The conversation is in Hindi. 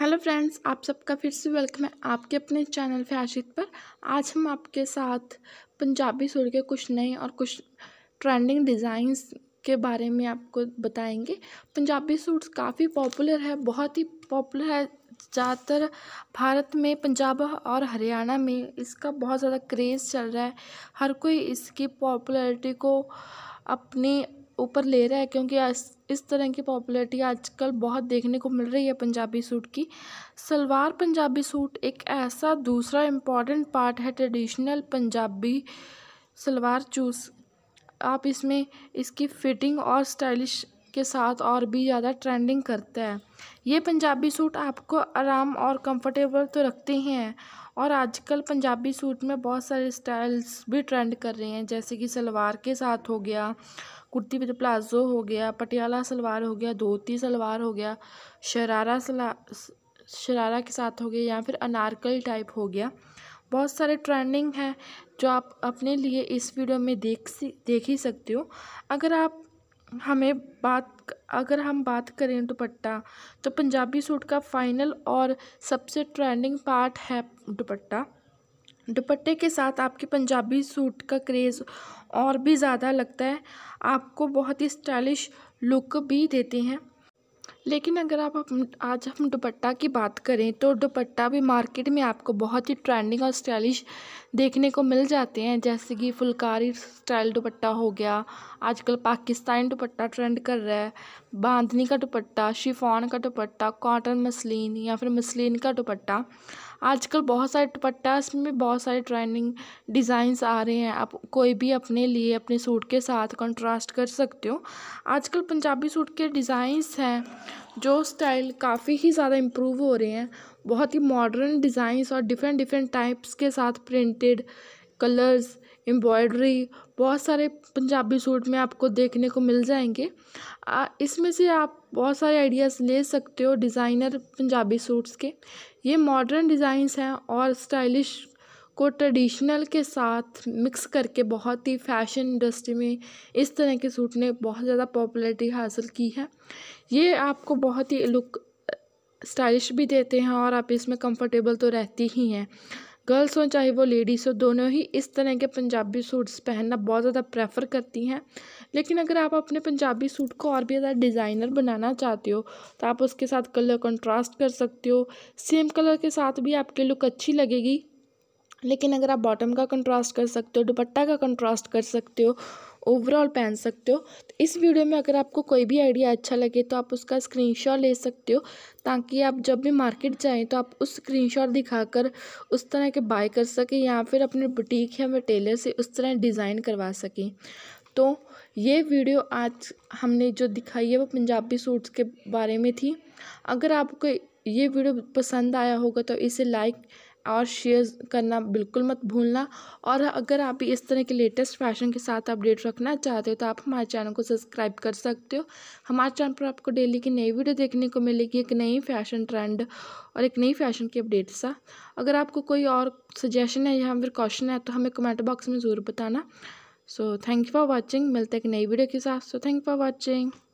हेलो फ्रेंड्स आप सबका फिर से वेलकम है आपके अपने चैनल फैशित पर आज हम आपके साथ पंजाबी सूट के कुछ नए और कुछ ट्रेंडिंग डिज़ाइंस के बारे में आपको बताएंगे पंजाबी सूट्स काफ़ी पॉपुलर है बहुत ही पॉपुलर है ज़्यादातर भारत में पंजाब और हरियाणा में इसका बहुत ज़्यादा क्रेज़ चल रहा है हर कोई इसकी पॉपुलरिटी को अपने ऊपर ले रहा है क्योंकि इस तरह की पॉपुलैरिटी आजकल बहुत देखने को मिल रही है पंजाबी सूट की सलवार पंजाबी सूट एक ऐसा दूसरा इम्पॉर्टेंट पार्ट है ट्रेडिशनल पंजाबी सलवार चूज़ आप इसमें इसकी फिटिंग और स्टाइलिश के साथ और भी ज़्यादा ट्रेंडिंग करता है ये पंजाबी सूट आपको आराम और कंफर्टेबल तो रखते ही हैं और आजकल पंजाबी सूट में बहुत सारे स्टाइल्स भी ट्रेंड कर रहे हैं जैसे कि सलवार के साथ हो गया कुर्ती विद प्लाज़ो हो गया पटियाला सलवार हो गया धोती सलवार हो गया शरारा सला शरारा के साथ हो गया या फिर अनारकल टाइप हो गया बहुत सारे ट्रेंडिंग हैं जो आप अपने लिए इस वीडियो में देख सी देख ही सकते हो अगर आप हमें बात अगर हम बात करें दुपट्टा तो पंजाबी सूट का फाइनल और सबसे ट्रेंडिंग पार्ट है दुपट्टा दुपट्टे के साथ आपके पंजाबी सूट का क्रेज़ और भी ज़्यादा लगता है आपको बहुत ही स्टाइलिश लुक भी देते हैं लेकिन अगर आप आज हम दुपट्टा की बात करें तो दुपट्टा भी मार्केट में आपको बहुत ही ट्रेंडिंग और स्टाइलिश देखने को मिल जाते हैं जैसे कि फुलकारी स्टाइल दुपट्टा हो गया आजकल पाकिस्तानी दुपट्टा ट्रेंड कर रहा है बांधनी का दुपट्टा शिफॉन का दुपट्टा कॉटन मसलिन या फिर मसलिन का दुपट्टा आजकल बहुत सारे दुपट्टास में बहुत सारे ट्रेंडिंग डिज़ाइंस आ रहे हैं आप कोई भी अपने लिए अपने सूट के साथ कंट्रास्ट कर सकते हो आजकल पंजाबी सूट के डिज़ाइंस हैं जो स्टाइल काफ़ी ही ज़्यादा इम्प्रूव हो रहे हैं बहुत ही मॉडर्न डिज़ाइंस और डिफरेंट डिफरेंट टाइप्स के साथ प्रिंटेड कलर्स एम्ब्रॉयडरी बहुत सारे पंजाबी सूट में आपको देखने को मिल जाएंगे इसमें से आप बहुत सारे आइडियाज़ ले सकते हो डिज़ाइनर पंजाबी सूट्स के ये मॉडर्न डिज़ाइंस हैं और स्टाइलिश को ट्रेडिशनल के साथ मिक्स करके बहुत ही फैशन इंडस्ट्री में इस तरह के सूट ने बहुत ज़्यादा पॉपुलैरिटी हासिल की है ये आपको बहुत ही लुक स्टाइलिश भी देते हैं और आप इसमें कंफर्टेबल तो रहती ही हैं गर्ल्स हों चाहे वो लेडीज़ हो दोनों ही इस तरह के पंजाबी सूट्स पहनना बहुत ज़्यादा प्रेफर करती हैं लेकिन अगर आप अपने पंजाबी सूट को और भी ज़्यादा डिज़ाइनर बनाना चाहते हो तो आप उसके साथ कलर कंट्रास्ट कर सकते हो सेम कलर के साथ भी आपकी लुक अच्छी लगेगी लेकिन अगर आप बॉटम का कंट्रास्ट कर सकते हो दुपट्टा का कंट्रास्ट कर सकते हो ओवरऑल पहन सकते हो तो इस वीडियो में अगर आपको कोई भी आइडिया अच्छा लगे तो आप उसका स्क्रीनशॉट ले सकते हो ताकि आप जब भी मार्केट जाएँ तो आप उस स्क्रीनशॉट दिखाकर उस तरह के बाय कर सकें या फिर अपने बुटीक या टेलर से उस तरह डिज़ाइन करवा सकें तो ये वीडियो आज हमने जो दिखाई है वो पंजाबी सूट्स के बारे में थी अगर आपको ये वीडियो पसंद आया होगा तो इसे लाइक और शेयर करना बिल्कुल मत भूलना और अगर आप भी इस तरह के लेटेस्ट फैशन के साथ अपडेट रखना चाहते हो तो आप हमारे चैनल को सब्सक्राइब कर सकते हो हमारे चैनल पर आपको डेली की नई वीडियो देखने को मिलेगी एक नई फैशन ट्रेंड और एक नई फैशन की अपडेट सा अगर आपको कोई और सजेशन है या फिर क्वेश्चन है तो हमें कमेंट बॉक्स में ज़रूर बताना so thank you for watching मिलते हैं एक नई वीडियो के साथ so thank you for watching